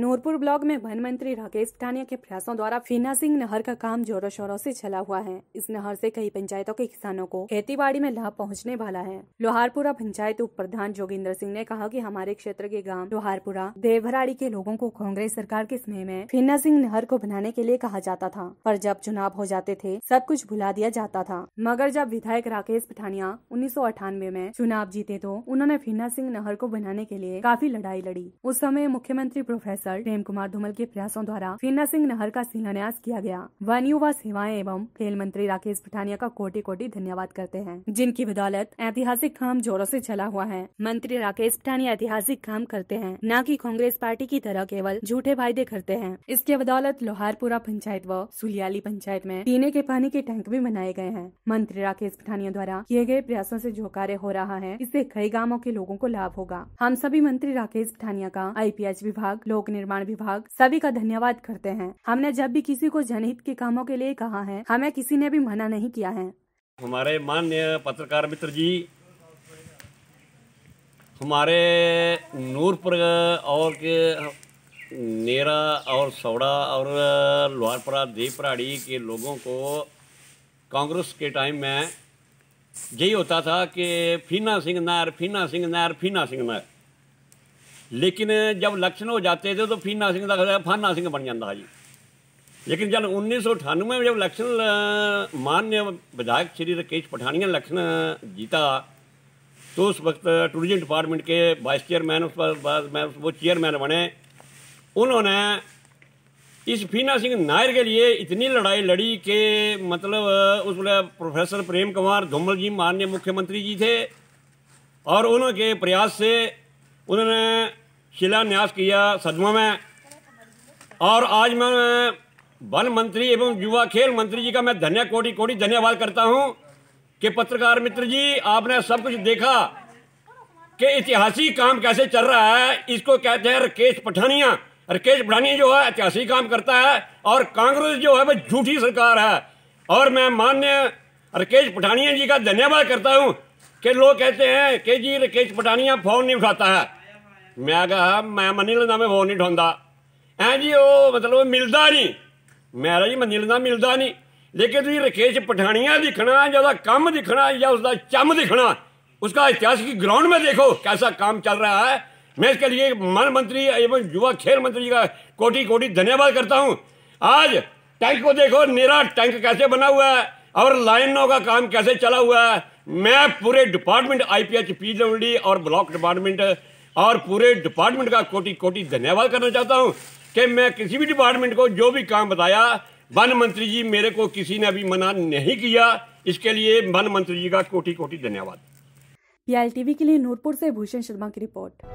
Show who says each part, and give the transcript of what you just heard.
Speaker 1: Nurpur block में one मंत्री राकेश पठानिया के प्रयासों द्वारा फीना सिंह नहर का काम जोरों शोरों से चला हुआ है इस नहर से कई पंचायतों के किसानों को खेतीबाड़ी में लाभ पहुंचने वाला है लोहारपुरा पंचायत उप प्रधान जोगिंदर सिंह ने कहा कि हमारे क्षेत्र के गांव लोहारपुरा देवराड़ी के लोगों को कांग्रेस सरकार के समय में फीना सिंह नहर को बनाने के लिए कहा जाता था पर जब चुनाव हो जाते थे सब कुछ भुला दिया जाता था मगर जब विधायक राकेश पठानिया उन्नीस में चुनाव जीते तो उन्होंने फीना सिंह नहर को बनाने के लिए काफी लड़ाई लड़ी उस समय मुख्यमंत्री प्रोफेसर लेकर प्रेम कुमार धूमल के प्रयासों द्वारा फिन्ना सिंह नहर का शिलान्यास किया गया वन युवा सेवाएं एवं खेल मंत्री राकेश पठानिया का कोटि कोटि धन्यवाद करते हैं जिनकी बदौलत ऐतिहासिक काम जोरों ऐसी चला हुआ है मंत्री राकेश पठानिया ऐतिहासिक काम करते हैं न की कांग्रेस पार्टी की तरह केवल झूठे फायदे करते हैं इसके बदौलत लोहारपुरा पंचायत व सुलियाली पंचायत में पीने के पानी के टैंक भी बनाए गए हैं मंत्री राकेश पठानिया द्वारा किए गए प्रयासों से जो कार्य हो रहा है इससे कई गाँवों के लोगों को लाभ होगा हम सभी मंत्री राकेश पठानिया का आईपीएच विभाग लोक निर्माण विभाग सभी का धन्यवाद करते हैं हमने जब भी किसी को जनहित के कामों के लिए कहा है हमें किसी ने भी मना नहीं किया है
Speaker 2: हमारे मान्य पत्रकार मित्र जी हमारे नूरपुर और के नेरा और सौड़ा और लोहारपुरा देवपराड़ी के लोगों को कांग्रेस के टाइम में यही होता था कि फीना सिंह नायर फीना सिंह नायर फीना सिंह नायर लेकिन जब इलेक्शन हो जाते थे तो फीना सिंह का फाना सिंह बन जाता जी लेकिन जब उन्नीस सौ अठानवे में जब इलेक्शन मान्य विधायक श्री राकेश पठानिया इलेक्शन जीता तो उस वक्त टूरिज्म डिपार्टमेंट के वाइस चेयरमैन उस पर मैं वो चेयरमैन बने उन्होंने इस फीना सिंह नायर के लिए इतनी लड़ाई लड़ी कि मतलब उस प्रोफेसर प्रेम कुमार धूमल जी माननीय मुख्यमंत्री जी थे और उनके प्रयास से उन्होंने शिलान्यास किया सदमा में और आज मैं वन मंत्री एवं युवा खेल मंत्री जी का मैं धन्य कोटि कोटि धन्यवाद करता हूं कि पत्रकार मित्र जी आपने सब कुछ देखा कि ऐतिहासिक काम कैसे चल रहा है इसको कहते हैं राकेश पठानिया राकेश पठानिया जो है ऐतिहासिक काम करता है और कांग्रेस जो है वह झूठी सरकार है और मैं मान्य राकेश पठानिया जी का धन्यवाद करता हूँ कि लोग कहते हैं कि जी राकेश पठानिया फोन नहीं उठाता है मैं ਕਹਾ ਮੈਂ ਮੰਨੀ ਲੈਂਦਾ ਮੈਂ ਫੋਨ नहीं ਠੋਂਦਾ ਐ ਜੀ ਉਹ ਮਤਲਬ ਮਿਲਦਾ ਨਹੀਂ ਮੇਰਾ जी मनी लगा मिलता नहीं लेकिन ਤੁਸੀਂ ਰਕੇਸ਼ पठानिया दिखना या उसका कम दिखना या उसका चम दिखना उसका इतिहास ग्राउंड में देखो कैसा काम चल रहा है मैं इसके लिए मन मंत्री एवं युवा खेल मंत्री का कोटि कोटि धन्यवाद करता हूँ आज टैंक को देखो मेरा टैंक कैसे बना हुआ है और लाइनों का काम कैसे चला हुआ है मैं पूरे department I P H P W D और ब्लॉक डिपार्टमेंट और पूरे डिपार्टमेंट का कोटि कोटि धन्यवाद करना चाहता हूँ कि मैं किसी भी डिपार्टमेंट को जो भी काम बताया वन मंत्री जी मेरे को किसी ने अभी मना नहीं किया इसके लिए वन मंत्री जी का कोटि कोटि धन्यवाद
Speaker 1: पीआईटीवी के लिए नूरपुर से भूषण शर्मा की रिपोर्ट